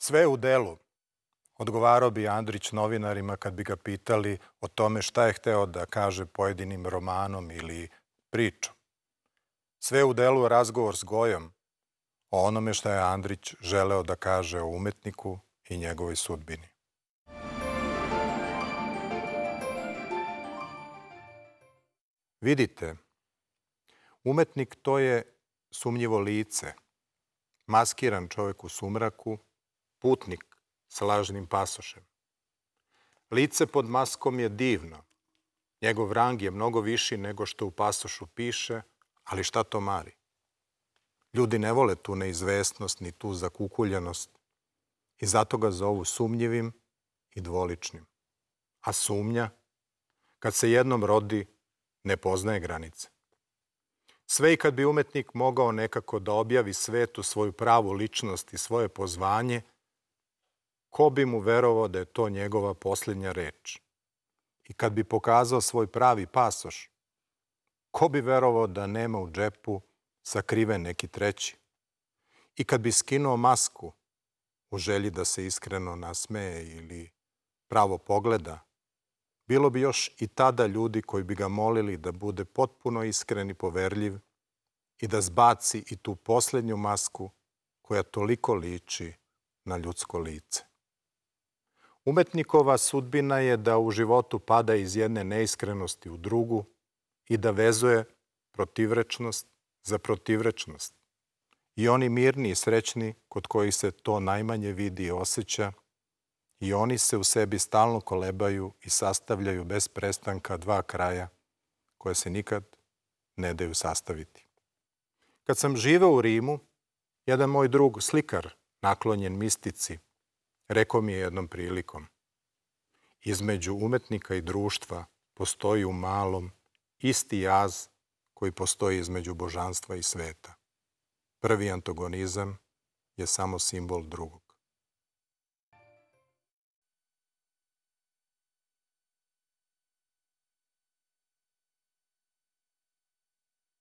Sve u delu. Odgovarao bi Andrić novinarima kad bi ga pitali o tome šta je hteo da kaže pojedinim romanom ili pričom. Sve u delu razgovor s Gojom o onome šta je Andrić želeo da kaže o umetniku i njegovoj sudbini. Vidite, umetnik to je sumnjivo lice, maskiran čovek u sumraku – putnik sa lažnim pasošem. Lice pod maskom je divno. Njegov rang je mnogo viši nego što u pasošu piše, ali šta to mari? Ljudi ne vole tu neizvestnost ni tu zakukuljenost i zato ga zovu sumnjivim i dvoličnim. A sumnja, kad se jednom rodi, ne poznaje granice. Sve i kad bi umetnik mogao nekako da objavi svetu svoju pravu ličnost i svoje pozvanje – ko bi mu verovao da je to njegova posljednja reč? I kad bi pokazao svoj pravi pasoš, ko bi verovao da nema u džepu sakriven neki treći? I kad bi skinuo masku u želji da se iskreno nasmeje ili pravo pogleda, bilo bi još i tada ljudi koji bi ga molili da bude potpuno iskren i poverljiv i da zbaci i tu posljednju masku koja toliko liči na ljudsko lice. Umetnikova sudbina je da u životu pada iz jedne neiskrenosti u drugu i da vezuje protivrečnost za protivrečnost. I oni mirni i srećni kod kojih se to najmanje vidi i osjeća i oni se u sebi stalno kolebaju i sastavljaju bez prestanka dva kraja koje se nikad ne daju sastaviti. Kad sam živeo u Rimu, jedan moj drug slikar, naklonjen mistici, Rekao mi je jednom prilikom, između umetnika i društva postoji u malom isti jaz koji postoji između božanstva i sveta. Prvi antagonizam je samo simbol drugog.